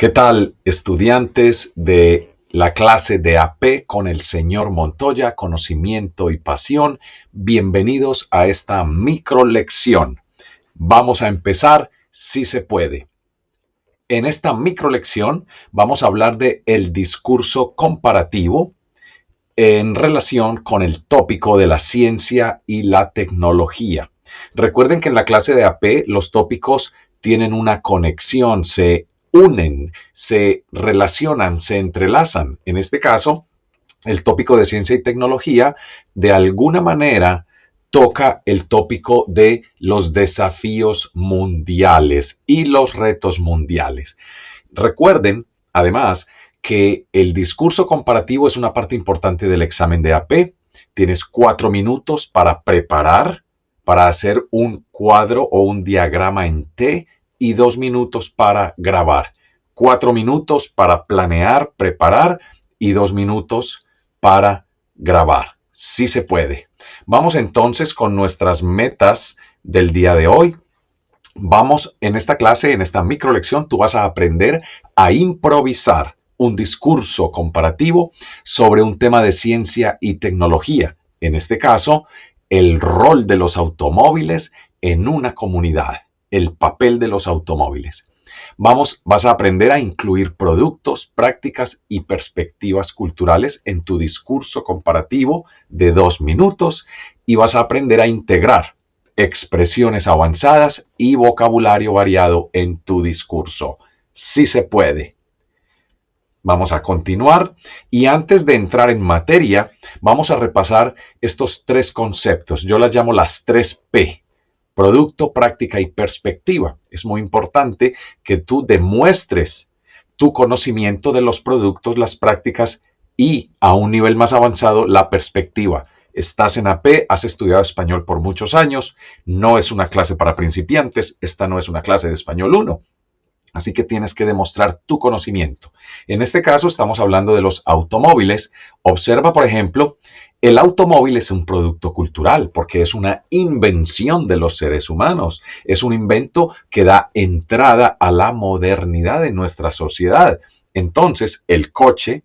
¿Qué tal estudiantes de la clase de AP con el señor Montoya, conocimiento y pasión? Bienvenidos a esta microlección. Vamos a empezar si se puede. En esta microlección vamos a hablar de el discurso comparativo en relación con el tópico de la ciencia y la tecnología. Recuerden que en la clase de AP los tópicos tienen una conexión, se unen, se relacionan, se entrelazan. En este caso, el tópico de ciencia y tecnología de alguna manera toca el tópico de los desafíos mundiales y los retos mundiales. Recuerden, además, que el discurso comparativo es una parte importante del examen de AP. Tienes cuatro minutos para preparar, para hacer un cuadro o un diagrama en T y dos minutos para grabar, cuatro minutos para planear, preparar y dos minutos para grabar. Sí se puede. Vamos entonces con nuestras metas del día de hoy. Vamos en esta clase, en esta microlección, tú vas a aprender a improvisar un discurso comparativo sobre un tema de ciencia y tecnología. En este caso, el rol de los automóviles en una comunidad el papel de los automóviles. Vamos, vas a aprender a incluir productos, prácticas y perspectivas culturales en tu discurso comparativo de dos minutos y vas a aprender a integrar expresiones avanzadas y vocabulario variado en tu discurso. Si sí se puede. Vamos a continuar y antes de entrar en materia, vamos a repasar estos tres conceptos. Yo las llamo las tres P producto, práctica y perspectiva. Es muy importante que tú demuestres tu conocimiento de los productos, las prácticas y a un nivel más avanzado la perspectiva. Estás en AP, has estudiado español por muchos años, no es una clase para principiantes, esta no es una clase de español 1. Así que tienes que demostrar tu conocimiento. En este caso estamos hablando de los automóviles. Observa, por ejemplo, el automóvil es un producto cultural porque es una invención de los seres humanos, es un invento que da entrada a la modernidad de nuestra sociedad. Entonces, el coche,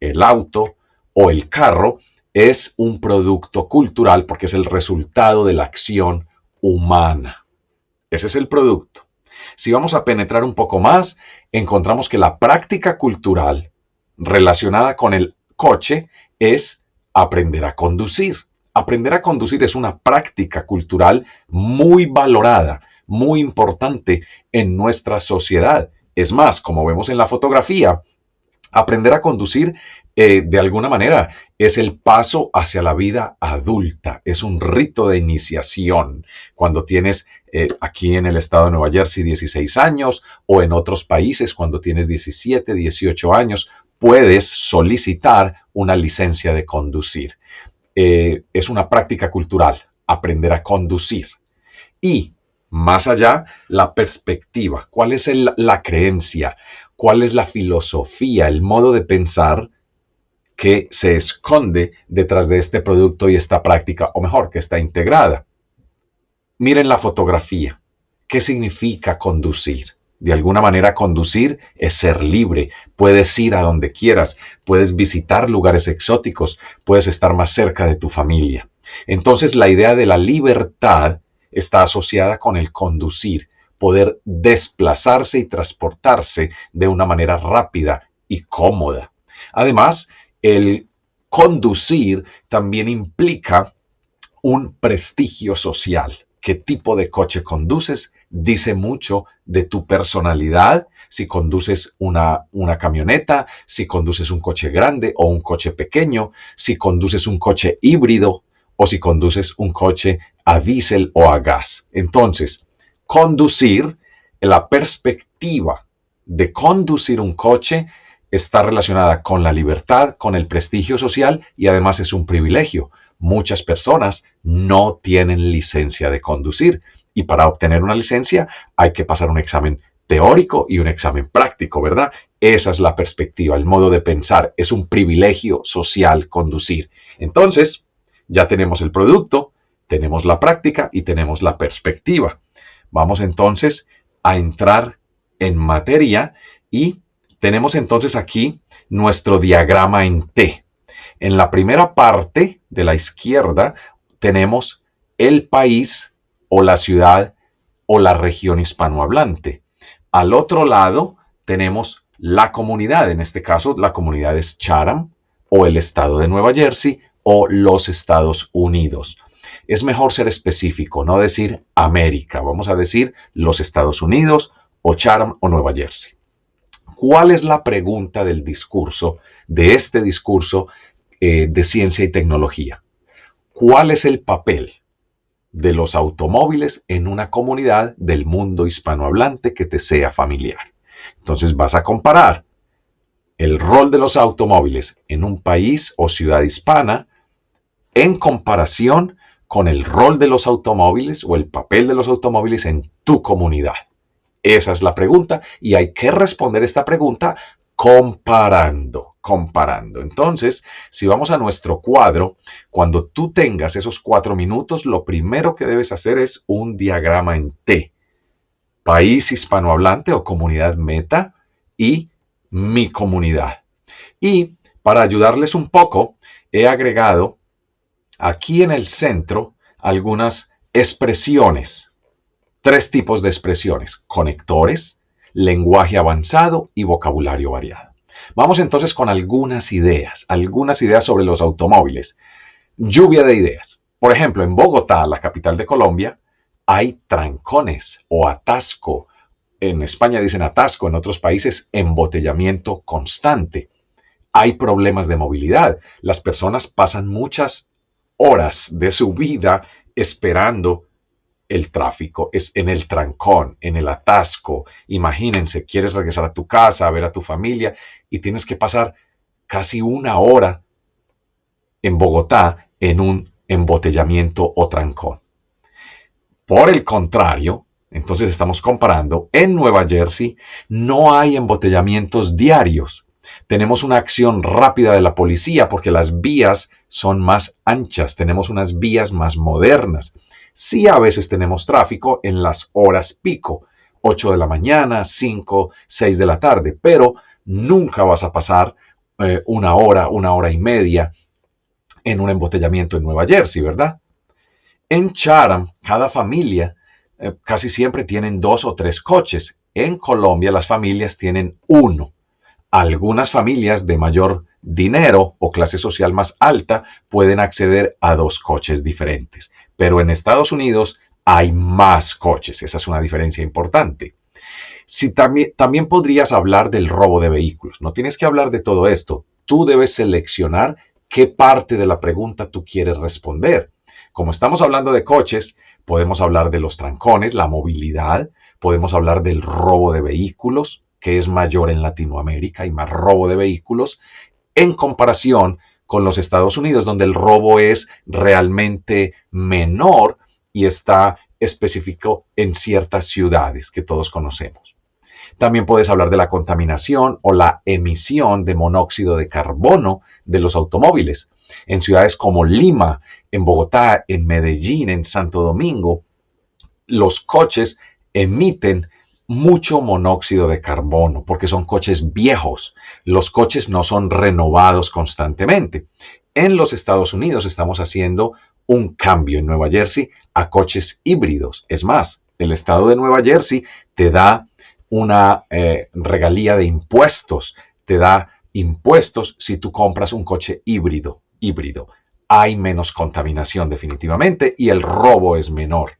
el auto o el carro es un producto cultural porque es el resultado de la acción humana. Ese es el producto. Si vamos a penetrar un poco más, encontramos que la práctica cultural relacionada con el coche es aprender a conducir. Aprender a conducir es una práctica cultural muy valorada, muy importante en nuestra sociedad. Es más, como vemos en la fotografía, aprender a conducir eh, de alguna manera es el paso hacia la vida adulta, es un rito de iniciación. Cuando tienes eh, aquí en el estado de Nueva Jersey 16 años o en otros países cuando tienes 17, 18 años, puedes solicitar una licencia de conducir. Eh, es una práctica cultural, aprender a conducir. Y más allá, la perspectiva, cuál es la creencia, cuál es la filosofía, el modo de pensar que se esconde detrás de este producto y esta práctica, o mejor, que está integrada. Miren la fotografía. ¿Qué significa conducir? de alguna manera conducir es ser libre. Puedes ir a donde quieras, puedes visitar lugares exóticos, puedes estar más cerca de tu familia. Entonces la idea de la libertad está asociada con el conducir, poder desplazarse y transportarse de una manera rápida y cómoda. Además, el conducir también implica un prestigio social qué tipo de coche conduces dice mucho de tu personalidad, si conduces una, camioneta, si conduces un coche grande o un coche pequeño, si conduces un coche híbrido o si conduces un coche a diésel o a gas. Entonces, conducir, la perspectiva de conducir un coche está relacionada con la libertad, con el prestigio social y además es un privilegio. Muchas personas no tienen licencia de conducir y para obtener una licencia hay que pasar un examen teórico y un examen práctico, ¿verdad? Esa es la perspectiva, el modo de pensar. Es un privilegio social conducir. Entonces, ya tenemos el producto, tenemos la práctica y tenemos la perspectiva. Vamos entonces a entrar en materia y tenemos entonces aquí nuestro diagrama en T. En la primera parte de la izquierda tenemos el país o la ciudad o la región hispanohablante. Al otro lado tenemos la comunidad, en este caso la comunidad es Charam o el estado de Nueva Jersey o los Estados Unidos. Es mejor ser específico, no decir América, vamos a decir los Estados Unidos o Charam o Nueva Jersey. ¿Cuál es la pregunta del discurso, de este discurso eh, de ciencia y tecnología. ¿Cuál es el papel de los automóviles en una comunidad del mundo hispanohablante que te sea familiar? Entonces vas a comparar el rol de los automóviles en un país o ciudad hispana en comparación con el rol de los automóviles o el papel de los automóviles en tu comunidad. Esa es la pregunta y hay que responder esta pregunta comparando comparando. Entonces, si vamos a nuestro cuadro, cuando tú tengas esos cuatro minutos, lo primero que debes hacer es un diagrama en T. País hispanohablante o comunidad meta y mi comunidad. Y para ayudarles un poco, he agregado aquí en el centro algunas expresiones, tres tipos de expresiones, conectores, lenguaje avanzado y vocabulario variado. Vamos entonces con algunas ideas, algunas ideas sobre los automóviles. Lluvia de ideas. Por ejemplo, en Bogotá, la capital de Colombia, hay trancones o atasco. En España dicen atasco, en otros países embotellamiento constante. Hay problemas de movilidad. Las personas pasan muchas horas de su vida esperando el tráfico, es en el trancón, en el atasco. Imagínense, quieres regresar a tu casa, a ver a tu familia y tienes que pasar casi una hora en Bogotá en un embotellamiento o trancón. Por el contrario, entonces estamos comparando, en Nueva Jersey no hay embotellamientos diarios. Tenemos una acción rápida de la policía porque las vías son más anchas, tenemos unas vías más modernas. Sí a veces tenemos tráfico en las horas pico, 8 de la mañana, 5, 6 de la tarde, pero nunca vas a pasar eh, una hora, una hora y media en un embotellamiento en Nueva Jersey, ¿verdad? En Charam, cada familia eh, casi siempre tienen dos o tres coches. En Colombia las familias tienen uno. Algunas familias de mayor dinero o clase social más alta pueden acceder a dos coches diferentes pero en Estados Unidos hay más coches. Esa es una diferencia importante. Si también, también podrías hablar del robo de vehículos. No tienes que hablar de todo esto. Tú debes seleccionar qué parte de la pregunta tú quieres responder. Como estamos hablando de coches, podemos hablar de los trancones, la movilidad, podemos hablar del robo de vehículos, que es mayor en Latinoamérica, y más robo de vehículos, en comparación con los Estados Unidos, donde el robo es realmente menor y está específico en ciertas ciudades que todos conocemos. También puedes hablar de la contaminación o la emisión de monóxido de carbono de los automóviles. En ciudades como Lima, en Bogotá, en Medellín, en Santo Domingo, los coches emiten mucho monóxido de carbono, porque son coches viejos. Los coches no son renovados constantemente. En los Estados Unidos estamos haciendo un cambio en Nueva Jersey a coches híbridos. Es más, el estado de Nueva Jersey te da una eh, regalía de impuestos, te da impuestos si tú compras un coche híbrido, híbrido. Hay menos contaminación definitivamente y el robo es menor.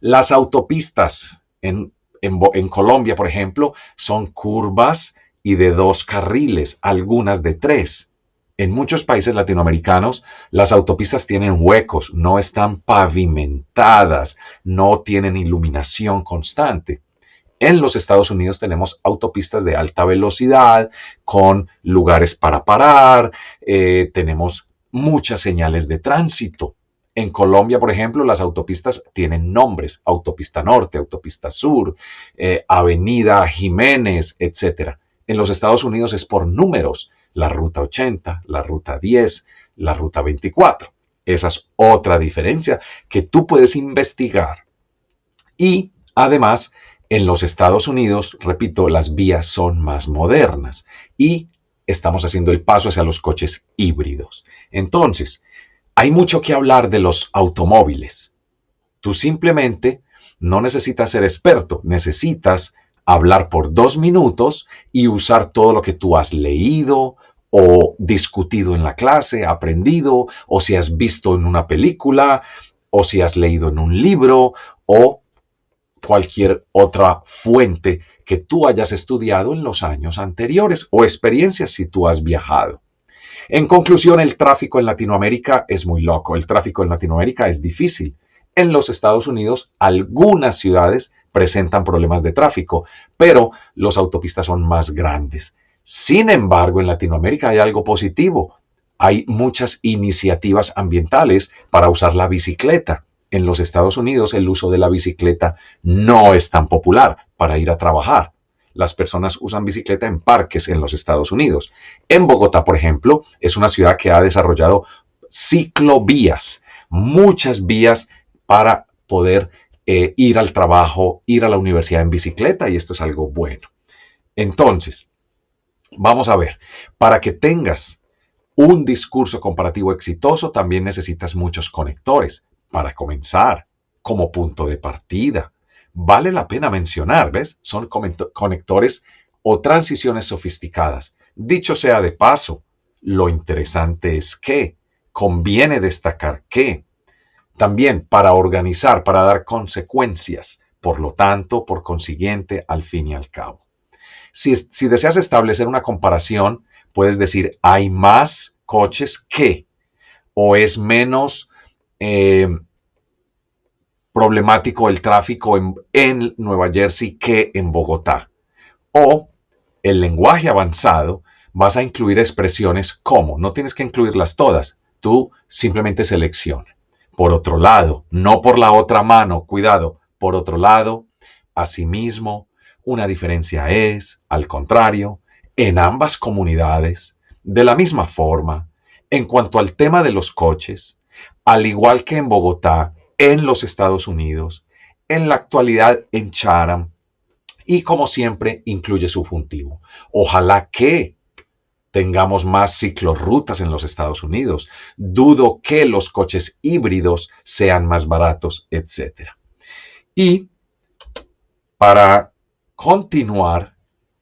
Las autopistas en en, Colombia, por ejemplo, son curvas y de dos carriles, algunas de tres. En muchos países latinoamericanos las autopistas tienen huecos, no están pavimentadas, no tienen iluminación constante. En los Estados Unidos tenemos autopistas de alta velocidad con lugares para parar, eh, tenemos muchas señales de tránsito. En Colombia, por ejemplo, las autopistas tienen nombres, autopista norte, autopista sur, eh, avenida Jiménez, etc. En los Estados Unidos es por números, la ruta 80, la ruta 10, la ruta 24. Esa es otra diferencia que tú puedes investigar. Y además, en los Estados Unidos, repito, las vías son más modernas y estamos haciendo el paso hacia los coches híbridos. Entonces, hay mucho que hablar de los automóviles. Tú simplemente no necesitas ser experto, necesitas hablar por dos minutos y usar todo lo que tú has leído o discutido en la clase, aprendido, o si has visto en una película, o si has leído en un libro, o cualquier otra fuente que tú hayas estudiado en los años anteriores o experiencias si tú has viajado. En conclusión, el tráfico en Latinoamérica es muy loco, el tráfico en Latinoamérica es difícil. En los Estados Unidos, algunas ciudades presentan problemas de tráfico, pero los autopistas son más grandes. Sin embargo, en Latinoamérica hay algo positivo. Hay muchas iniciativas ambientales para usar la bicicleta. En los Estados Unidos el uso de la bicicleta no es tan popular para ir a trabajar las personas usan bicicleta en parques en los Estados Unidos. En Bogotá, por ejemplo, es una ciudad que ha desarrollado ciclovías, muchas vías para poder eh, ir al trabajo, ir a la universidad en bicicleta y esto es algo bueno. Entonces, vamos a ver, para que tengas un discurso comparativo exitoso, también necesitas muchos conectores para comenzar como punto de partida. Vale la pena mencionar, ¿ves? Son conectores o transiciones sofisticadas. Dicho sea de paso, lo interesante es que conviene destacar que también para organizar, para dar consecuencias, por lo tanto, por consiguiente, al fin y al cabo. Si, deseas establecer una comparación, puedes decir, hay más coches que, o es menos eh, problemático el tráfico en, en Nueva Jersey que en Bogotá. O el lenguaje avanzado, vas a incluir expresiones como, no tienes que incluirlas todas, tú simplemente selecciona. Por otro lado, no por la otra mano, cuidado, por otro lado, asimismo, una diferencia es, al contrario, en ambas comunidades, de la misma forma, en cuanto al tema de los coches, al igual que en Bogotá, en los Estados Unidos, en la actualidad en Charam, y como siempre incluye subjuntivo. Ojalá que tengamos más ciclorrutas en los Estados Unidos. Dudo que los coches híbridos sean más baratos, etc. Y para continuar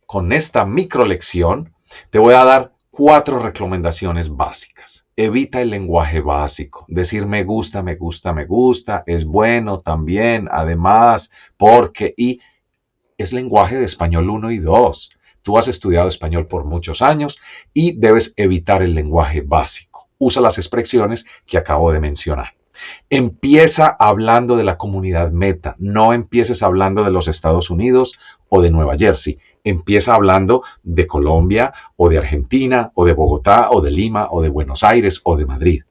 con esta microlección, te voy a dar cuatro recomendaciones básicas evita el lenguaje básico, decir me gusta, me gusta, me gusta, es bueno también, además, porque, y es lenguaje de español 1 y 2. Tú has estudiado español por muchos años y debes evitar el lenguaje básico. Usa las expresiones que acabo de mencionar. Empieza hablando de la comunidad meta, no empieces hablando de los Estados Unidos o de Nueva Jersey, empieza hablando de Colombia o de Argentina o de Bogotá o de Lima o de Buenos Aires o de Madrid.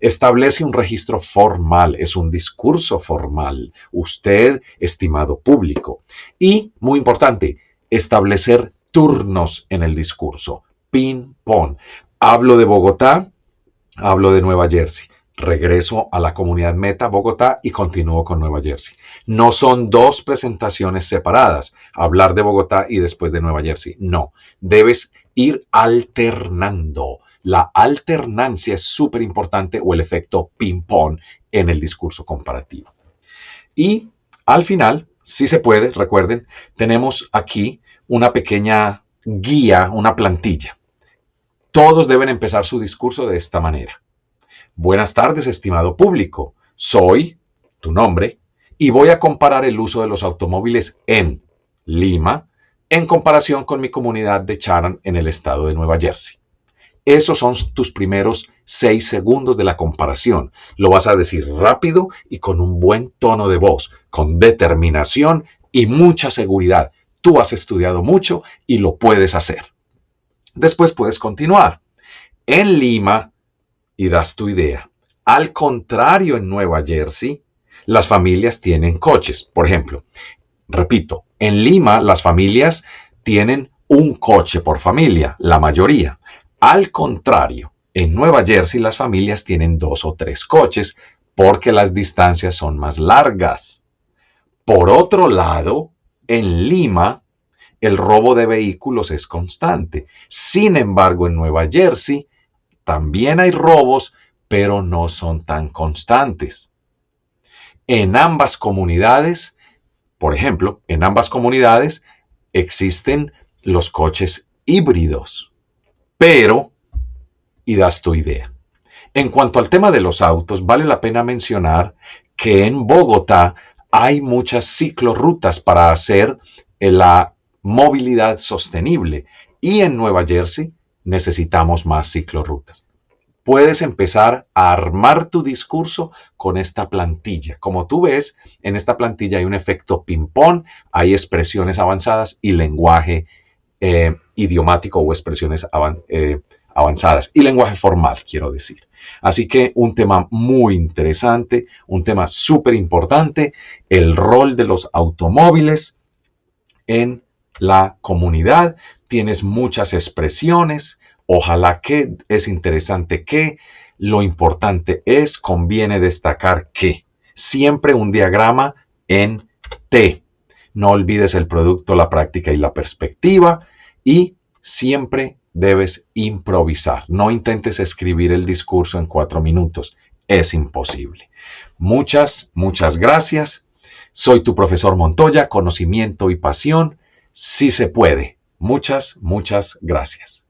Establece un registro formal, es un discurso formal, usted, estimado público. Y, muy importante, establecer turnos en el discurso, ping-pong. Hablo de Bogotá, hablo de Nueva Jersey regreso a la comunidad Meta Bogotá y continúo con Nueva Jersey. No son dos presentaciones separadas, hablar de Bogotá y después de Nueva Jersey. No, debes ir alternando. La alternancia es súper importante o el efecto ping-pong en el discurso comparativo. Y al final, si se puede, recuerden, tenemos aquí una pequeña guía, una plantilla. Todos deben empezar su discurso de esta manera. Buenas tardes, estimado público. Soy tu nombre y voy a comparar el uso de los automóviles en Lima en comparación con mi comunidad de Charan en el estado de Nueva Jersey. Esos son tus primeros seis segundos de la comparación. Lo vas a decir rápido y con un buen tono de voz, con determinación y mucha seguridad. Tú has estudiado mucho y lo puedes hacer. Después puedes continuar. En Lima, y das tu idea. Al contrario, en Nueva Jersey, las familias tienen coches. Por ejemplo, repito, en Lima las familias tienen un coche por familia, la mayoría. Al contrario, en Nueva Jersey las familias tienen dos o tres coches porque las distancias son más largas. Por otro lado, en Lima el robo de vehículos es constante. Sin embargo, en Nueva Jersey también hay robos, pero no son tan constantes. En ambas comunidades, por ejemplo, en ambas comunidades existen los coches híbridos. Pero, y das tu idea. En cuanto al tema de los autos, vale la pena mencionar que en Bogotá hay muchas ciclorrutas para hacer la movilidad sostenible y en Nueva Jersey necesitamos más ciclorrutas. Puedes empezar a armar tu discurso con esta plantilla. Como tú ves, en esta plantilla hay un efecto ping-pong, hay expresiones avanzadas y lenguaje eh, idiomático o expresiones eh, avanzadas y lenguaje formal, quiero decir. Así que un tema muy interesante, un tema súper importante, el rol de los automóviles en la comunidad, tienes muchas expresiones, ojalá que, es interesante que, lo importante es, conviene destacar que. Siempre un diagrama en T. No olvides el producto, la práctica y la perspectiva y siempre debes improvisar. No intentes escribir el discurso en cuatro minutos. Es imposible. Muchas, muchas gracias. Soy tu profesor Montoya, conocimiento y pasión sí se puede. Muchas, muchas gracias.